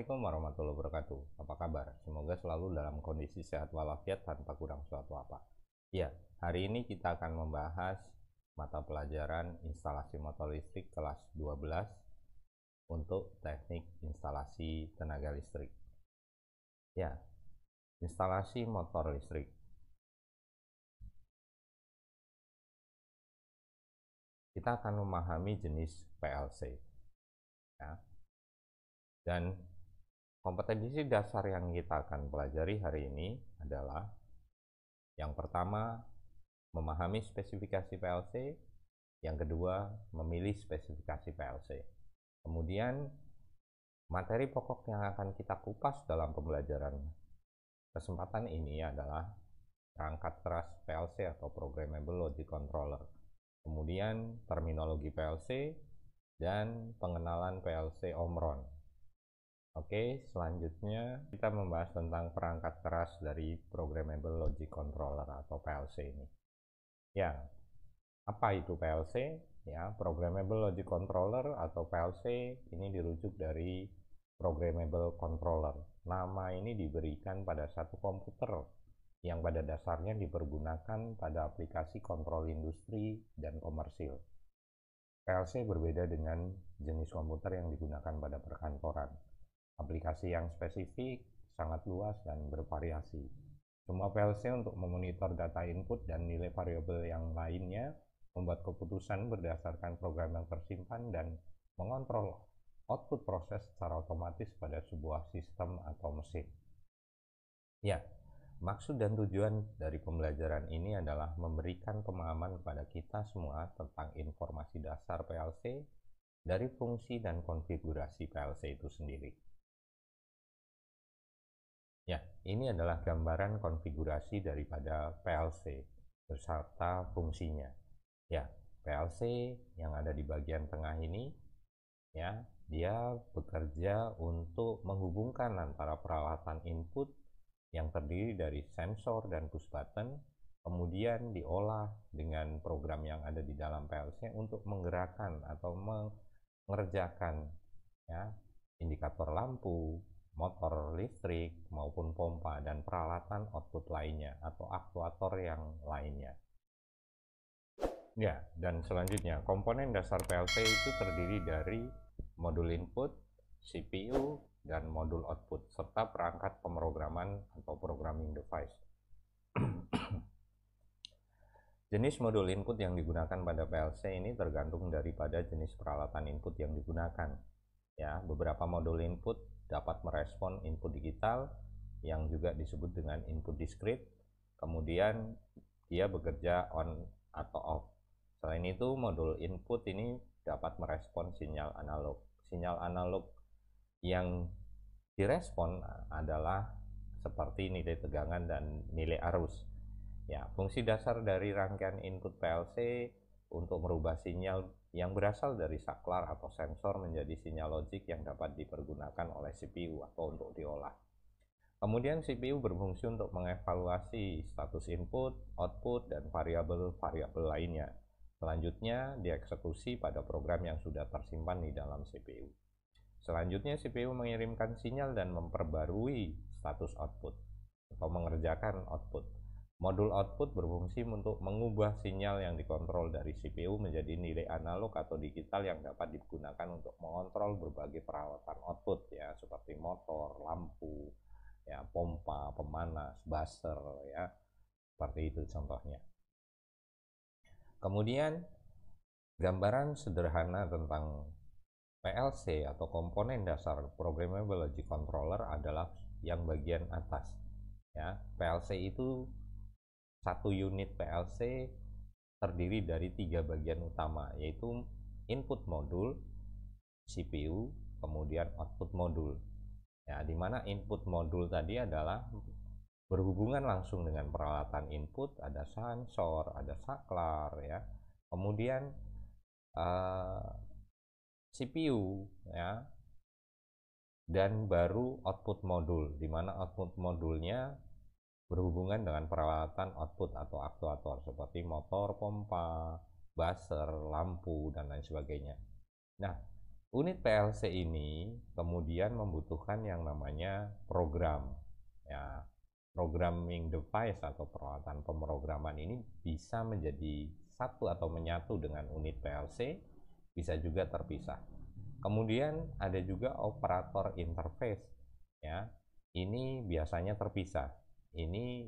Assalamualaikum warahmatullahi wabarakatuh. Apa kabar? Semoga selalu dalam kondisi sehat walafiat tanpa kurang suatu apa. Ya, hari ini kita akan membahas mata pelajaran instalasi motor listrik kelas 12 untuk teknik instalasi tenaga listrik. Ya, instalasi motor listrik. Kita akan memahami jenis PLC. Ya, dan Kompetensi dasar yang kita akan pelajari hari ini adalah yang pertama, memahami spesifikasi PLC, yang kedua, memilih spesifikasi PLC. Kemudian, materi pokok yang akan kita kupas dalam pembelajaran kesempatan ini adalah perangkat keras PLC atau Programmable Logic Controller, kemudian terminologi PLC, dan pengenalan PLC Omron Oke, selanjutnya kita membahas tentang perangkat keras dari Programmable Logic Controller atau PLC ini. Ya, apa itu PLC? Ya, Programmable Logic Controller atau PLC ini dirujuk dari Programmable Controller. Nama ini diberikan pada satu komputer yang pada dasarnya dipergunakan pada aplikasi kontrol industri dan komersil. PLC berbeda dengan jenis komputer yang digunakan pada perkantoran aplikasi yang spesifik, sangat luas, dan bervariasi. Semua PLC untuk memonitor data input dan nilai variabel yang lainnya, membuat keputusan berdasarkan program yang tersimpan, dan mengontrol output proses secara otomatis pada sebuah sistem atau mesin. Ya, maksud dan tujuan dari pembelajaran ini adalah memberikan pemahaman kepada kita semua tentang informasi dasar PLC dari fungsi dan konfigurasi PLC itu sendiri. Ya, ini adalah gambaran konfigurasi daripada PLC beserta fungsinya. Ya, PLC yang ada di bagian tengah ini ya, dia bekerja untuk menghubungkan antara peralatan input yang terdiri dari sensor dan push button kemudian diolah dengan program yang ada di dalam PLC untuk menggerakkan atau mengerjakan ya indikator lampu, motor listrik maupun pompa dan peralatan output lainnya atau aktuator yang lainnya. Ya, dan selanjutnya komponen dasar PLC itu terdiri dari modul input, CPU, dan modul output serta perangkat pemrograman atau programming device. Jenis modul input yang digunakan pada PLC ini tergantung daripada jenis peralatan input yang digunakan. Ya, beberapa modul input dapat merespon input digital yang juga disebut dengan input discrete. Kemudian dia bekerja on atau off. Selain itu, modul input ini dapat merespon sinyal analog. Sinyal analog yang direspon adalah seperti nilai tegangan dan nilai arus. Ya, fungsi dasar dari rangkaian input PLC untuk merubah sinyal yang berasal dari saklar atau sensor menjadi sinyal logik yang dapat dipergunakan oleh CPU atau untuk diolah. Kemudian CPU berfungsi untuk mengevaluasi status input, output, dan variabel-variabel lainnya. Selanjutnya dieksekusi pada program yang sudah tersimpan di dalam CPU. Selanjutnya CPU mengirimkan sinyal dan memperbarui status output atau mengerjakan output. Modul output berfungsi untuk mengubah sinyal yang dikontrol dari CPU menjadi nilai analog atau digital yang dapat digunakan untuk mengontrol berbagai peralatan output ya seperti motor, lampu, ya pompa, pemanas, buzzer ya. Seperti itu contohnya. Kemudian gambaran sederhana tentang PLC atau komponen dasar programmable logic controller adalah yang bagian atas ya. PLC itu satu unit PLC terdiri dari tiga bagian utama yaitu input modul, CPU, kemudian output modul. Ya, di mana input modul tadi adalah berhubungan langsung dengan peralatan input, ada sensor, ada saklar ya. Kemudian uh, eh, CPU ya. Dan baru output modul di mana output modulnya berhubungan dengan peralatan output atau aktuator seperti motor, pompa, buzzer, lampu, dan lain sebagainya. Nah, unit PLC ini kemudian membutuhkan yang namanya program. Ya, programming device atau peralatan pemrograman ini bisa menjadi satu atau menyatu dengan unit PLC, bisa juga terpisah. Kemudian ada juga operator interface. Ya, ini biasanya terpisah ini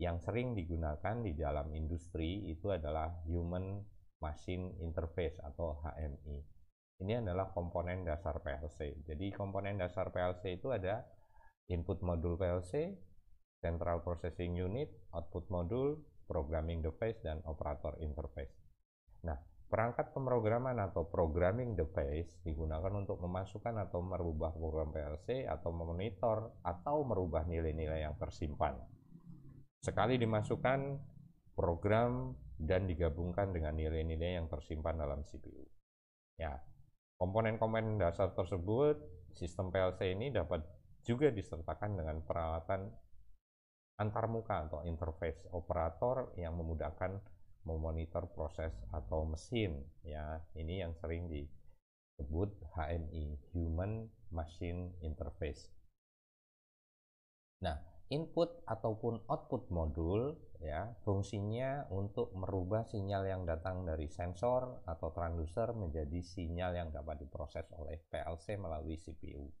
yang sering digunakan di dalam industri itu adalah Human Machine Interface atau HMI. Ini adalah komponen dasar PLC. Jadi komponen dasar PLC itu ada input modul PLC, central processing unit, output modul, programming device, dan operator interface. Nah, Perangkat pemrograman atau programming device digunakan untuk memasukkan atau merubah program PLC atau memonitor atau merubah nilai-nilai yang tersimpan. Sekali dimasukkan program dan digabungkan dengan nilai-nilai yang tersimpan dalam CPU. Ya, komponen-komponen dasar tersebut sistem PLC ini dapat juga disertakan dengan peralatan antarmuka atau interface operator yang memudahkan memonitor proses atau mesin ya ini yang sering disebut HMI Human Machine Interface nah input ataupun output modul ya fungsinya untuk merubah sinyal yang datang dari sensor atau transducer menjadi sinyal yang dapat diproses oleh PLC melalui CPU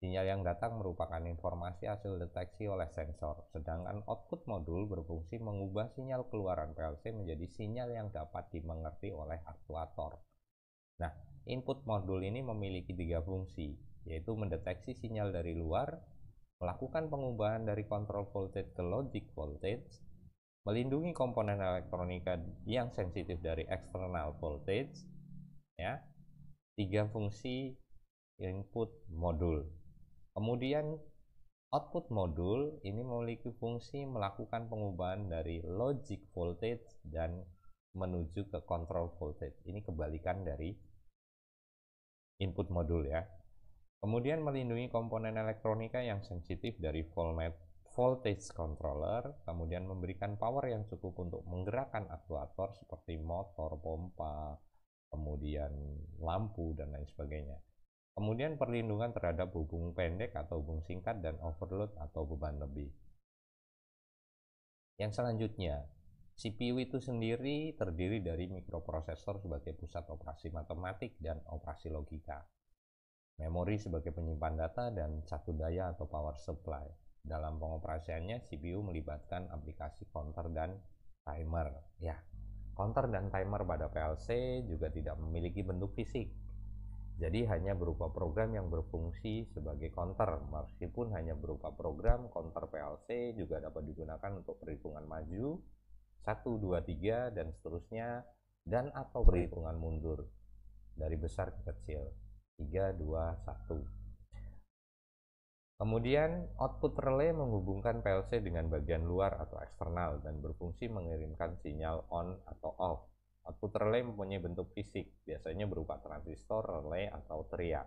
Sinyal yang datang merupakan informasi hasil deteksi oleh sensor, sedangkan output modul berfungsi mengubah sinyal keluaran PLC menjadi sinyal yang dapat dimengerti oleh aktuator. Nah, input modul ini memiliki tiga fungsi, yaitu mendeteksi sinyal dari luar, melakukan pengubahan dari control voltage ke logic voltage, melindungi komponen elektronika yang sensitif dari external voltage, ya, tiga fungsi input modul Kemudian output modul ini memiliki fungsi melakukan pengubahan dari logic voltage dan menuju ke control voltage. Ini kebalikan dari input modul ya. Kemudian melindungi komponen elektronika yang sensitif dari voltage controller, kemudian memberikan power yang cukup untuk menggerakkan aktuator seperti motor, pompa, kemudian lampu, dan lain sebagainya. Kemudian perlindungan terhadap hubung pendek atau hubung singkat dan overload atau beban lebih. Yang selanjutnya, CPU itu sendiri terdiri dari mikroprosesor sebagai pusat operasi matematik dan operasi logika, memori sebagai penyimpan data, dan satu daya atau power supply. Dalam pengoperasiannya, CPU melibatkan aplikasi counter dan timer. Ya, counter dan timer pada PLC juga tidak memiliki bentuk fisik, jadi hanya berupa program yang berfungsi sebagai counter, meskipun hanya berupa program counter PLC juga dapat digunakan untuk perhitungan maju, 1, 2, 3, dan seterusnya, dan atau perhitungan mundur dari besar ke kecil, 3, 2, 1. Kemudian output relay menghubungkan PLC dengan bagian luar atau eksternal dan berfungsi mengirimkan sinyal on atau off Output relay mempunyai bentuk fisik, biasanya berupa transistor, relay, atau teriak.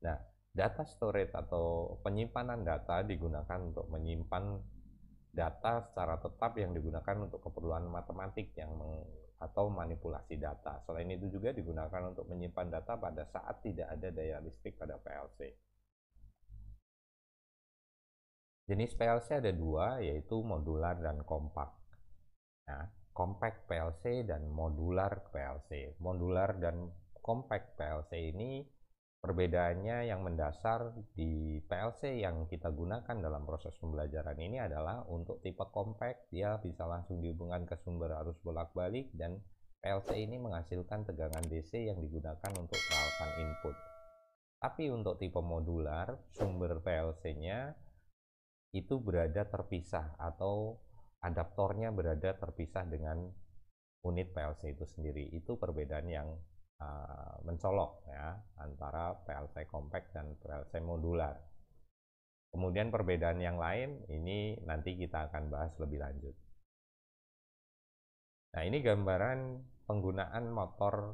Nah, data storage atau penyimpanan data digunakan untuk menyimpan data secara tetap yang digunakan untuk keperluan matematik yang meng, atau manipulasi data. Selain itu juga digunakan untuk menyimpan data pada saat tidak ada daya listrik pada PLC. Jenis PLC ada dua, yaitu modular dan kompak. Nah, compact PLC dan modular PLC. Modular dan compact PLC ini perbedaannya yang mendasar di PLC yang kita gunakan dalam proses pembelajaran ini adalah untuk tipe compact dia bisa langsung dihubungkan ke sumber arus bolak-balik dan PLC ini menghasilkan tegangan DC yang digunakan untuk peralatan input. Tapi untuk tipe modular, sumber PLC-nya itu berada terpisah atau adaptornya berada terpisah dengan unit PLC itu sendiri. Itu perbedaan yang uh, mencolok ya antara PLC compact dan PLC modular. Kemudian perbedaan yang lain ini nanti kita akan bahas lebih lanjut. Nah, ini gambaran penggunaan motor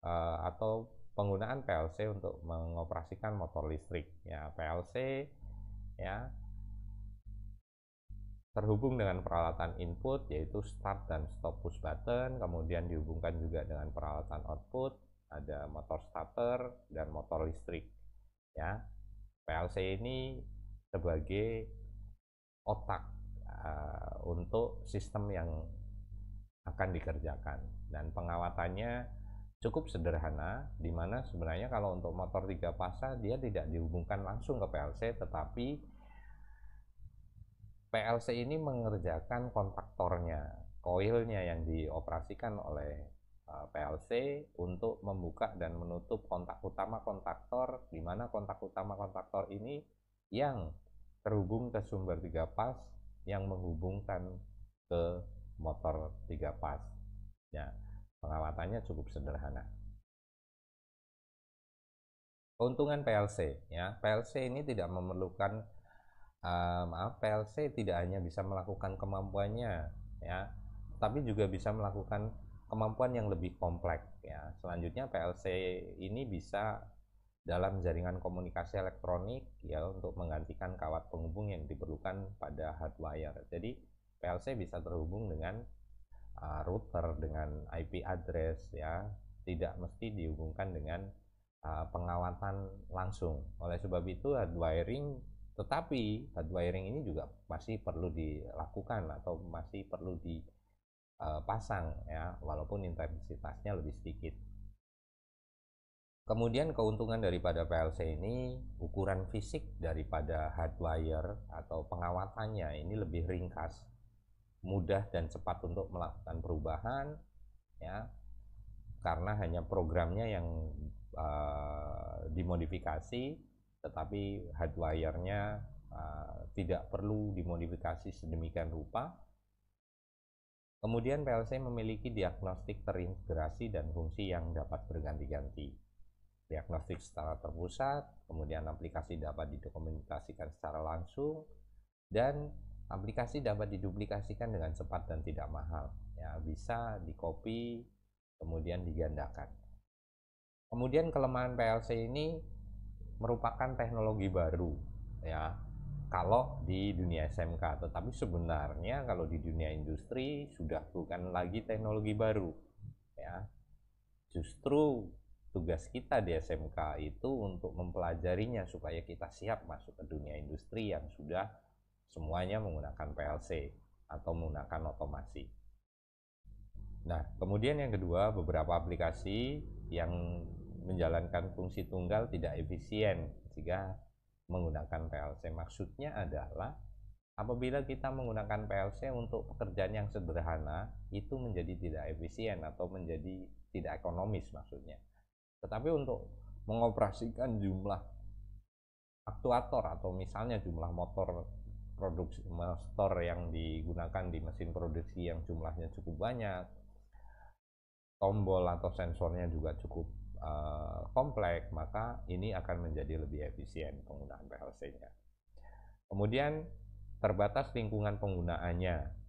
uh, atau penggunaan PLC untuk mengoperasikan motor listrik ya PLC ya terhubung dengan peralatan input yaitu start dan stop push button kemudian dihubungkan juga dengan peralatan output ada motor starter dan motor listrik ya PLC ini sebagai otak uh, untuk sistem yang akan dikerjakan dan pengawatannya cukup sederhana di mana sebenarnya kalau untuk motor tiga pasang dia tidak dihubungkan langsung ke PLC tetapi PLC ini mengerjakan kontaktornya, koilnya yang dioperasikan oleh eh, PLC untuk membuka dan menutup kontak utama kontaktor, di mana kontak utama kontaktor ini yang terhubung ke sumber tiga pas yang menghubungkan ke motor tiga pas. Ya, pengawatannya cukup sederhana. Keuntungan PLC, ya, PLC ini tidak memerlukan um, PLC tidak hanya bisa melakukan kemampuannya ya tapi juga bisa melakukan kemampuan yang lebih kompleks ya selanjutnya PLC ini bisa dalam jaringan komunikasi elektronik ya untuk menggantikan kawat penghubung yang diperlukan pada hardwire jadi PLC bisa terhubung dengan uh, router dengan IP address ya tidak mesti dihubungkan dengan uh, pengawatan langsung oleh sebab itu hardwiring tetapi hardwiring ini juga masih perlu dilakukan atau masih perlu dipasang eh, ya, walaupun intensitasnya lebih sedikit. Kemudian keuntungan daripada PLC ini ukuran fisik daripada hardwire atau pengawatannya ini lebih ringkas, mudah dan cepat untuk melakukan perubahan ya. Karena hanya programnya yang uh, dimodifikasi tetapi hardwire-nya uh, tidak perlu dimodifikasi sedemikian rupa. Kemudian PLC memiliki diagnostik terintegrasi dan fungsi yang dapat berganti-ganti. Diagnostik secara terpusat, kemudian aplikasi dapat didokumentasikan secara langsung, dan aplikasi dapat diduplikasikan dengan cepat dan tidak mahal. Ya, bisa di copy, kemudian digandakan. Kemudian kelemahan PLC ini merupakan teknologi baru ya kalau di dunia SMK tetapi sebenarnya kalau di dunia industri sudah bukan lagi teknologi baru ya justru tugas kita di SMK itu untuk mempelajarinya supaya kita siap masuk ke dunia industri yang sudah semuanya menggunakan PLC atau menggunakan otomasi nah kemudian yang kedua beberapa aplikasi yang menjalankan fungsi tunggal tidak efisien jika menggunakan PLC. Maksudnya adalah apabila kita menggunakan PLC untuk pekerjaan yang sederhana itu menjadi tidak efisien atau menjadi tidak ekonomis maksudnya. Tetapi untuk mengoperasikan jumlah aktuator atau misalnya jumlah motor produksi motor yang digunakan di mesin produksi yang jumlahnya cukup banyak tombol atau sensornya juga cukup Eh, komplek kompleks, maka ini akan menjadi lebih efisien penggunaan PLC-nya. Kemudian terbatas lingkungan penggunaannya.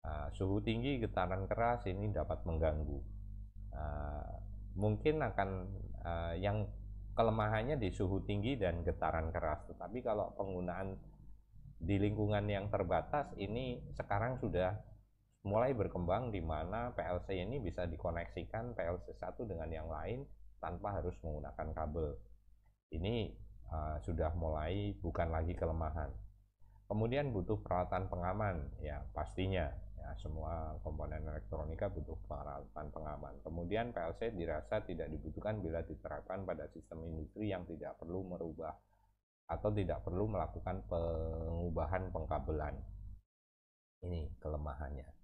Uh, suhu tinggi, getaran keras ini dapat mengganggu. Uh, mungkin akan uh, yang kelemahannya di suhu tinggi dan getaran keras, tetapi kalau penggunaan di lingkungan yang terbatas ini sekarang sudah mulai berkembang di mana PLC ini bisa dikoneksikan PLC satu dengan yang lain tanpa harus menggunakan kabel. Ini uh, sudah mulai bukan lagi kelemahan. Kemudian butuh peralatan pengaman, ya pastinya ya, semua komponen elektronika butuh peralatan pengaman. Kemudian PLC dirasa tidak dibutuhkan bila diterapkan pada sistem industri yang tidak perlu merubah atau tidak perlu melakukan pengubahan pengkabelan. Ini kelemahannya.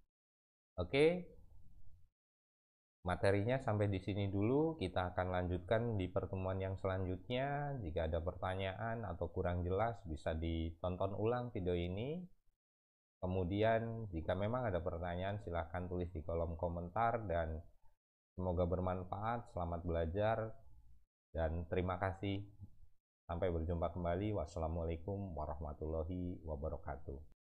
Oke, materinya sampai di sini dulu. Kita akan lanjutkan di pertemuan yang selanjutnya. Jika ada pertanyaan atau kurang jelas, bisa ditonton ulang video ini. Kemudian, jika memang ada pertanyaan, silahkan tulis di kolom komentar dan semoga bermanfaat. Selamat belajar dan terima kasih. Sampai berjumpa kembali. Wassalamualaikum warahmatullahi wabarakatuh.